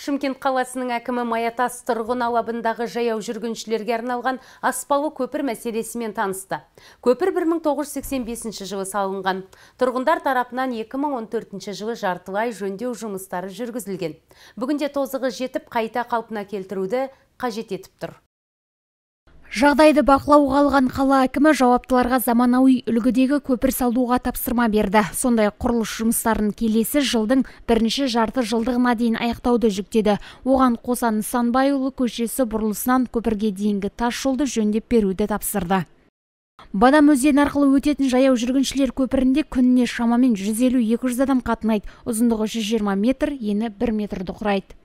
Шымкент қаласының әкімі Маятас тұрғын алабындағы жаяу жүргіншілерге арналған аспалы көпір мәселесімен танысты. Көпір 1985 жылы салынған. Тұрғындар тарапынан 2014 жылы жартылай жөндеу жұмыстары жүргізілген. Бүгінде тозығы жетіп қайта қалпына келтіруді қажет етіп тұр жағдайды бақылауға алған қала әкімі жауаптыларға заманауи үлгідегі көпір салуға тапсырма берді сондай ақ құрылыс жұмыстарын келесі жылдың бірінші жарты жылдығына дейін аяқтауды жүктеді оған қоса нысанбайұлы көшесі бұрылысынан көпірге дейінгі тас жолды жөндеп беруді тапсырды бадам өзені арқылы өтетін жаяу жүргіншілер көпірінде күніне шамамен 150-200 адам қатынайды ұзындығы 120 метр ені 1 метрді құрайды